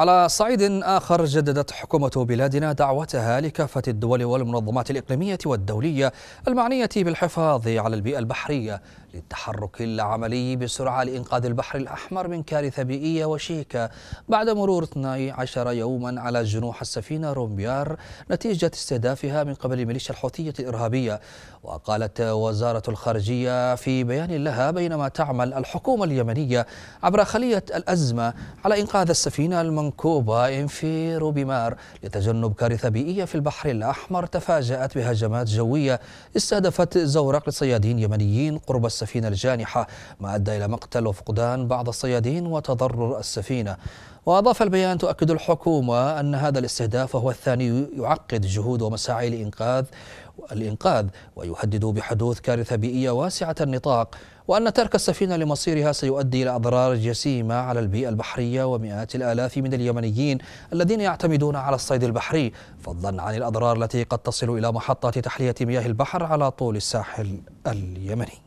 على صعيد آخر جددت حكومة بلادنا دعوتها لكافة الدول والمنظمات الإقليمية والدولية المعنية بالحفاظ على البيئة البحرية للتحرك العملي بسرعة لإنقاذ البحر الأحمر من كارثة بيئية وشيكة بعد مرور 12 يوما على جنوح السفينة رومبيار نتيجة استهدافها من قبل الميليشيا الحوثية الإرهابية وقالت وزارة الخارجية في بيان لها بينما تعمل الحكومة اليمنية عبر خلية الأزمة على إنقاذ السفينة المنقذة كوبا انفيرو بمار لتجنب كارثة بيئية في البحر الأحمر تفاجأت بهجمات جوية استهدفت زورق لصيادين يمنيين قرب السفينة الجانحة ما أدى إلى مقتل وفقدان بعض الصيادين وتضرر السفينة وأضاف البيان تؤكد الحكومة أن هذا الاستهداف وهو الثاني يعقد جهود ومساعي لإنقاذ الإنقاذ ويهدد بحدوث كارثة بيئية واسعة النطاق وأن ترك السفينة لمصيرها سيؤدي إلى أضرار جسيمة على البيئة البحرية ومئات الآلاف من اليمنيين الذين يعتمدون على الصيد البحري فضلا عن الأضرار التي قد تصل إلى محطات تحلية مياه البحر على طول الساحل اليمني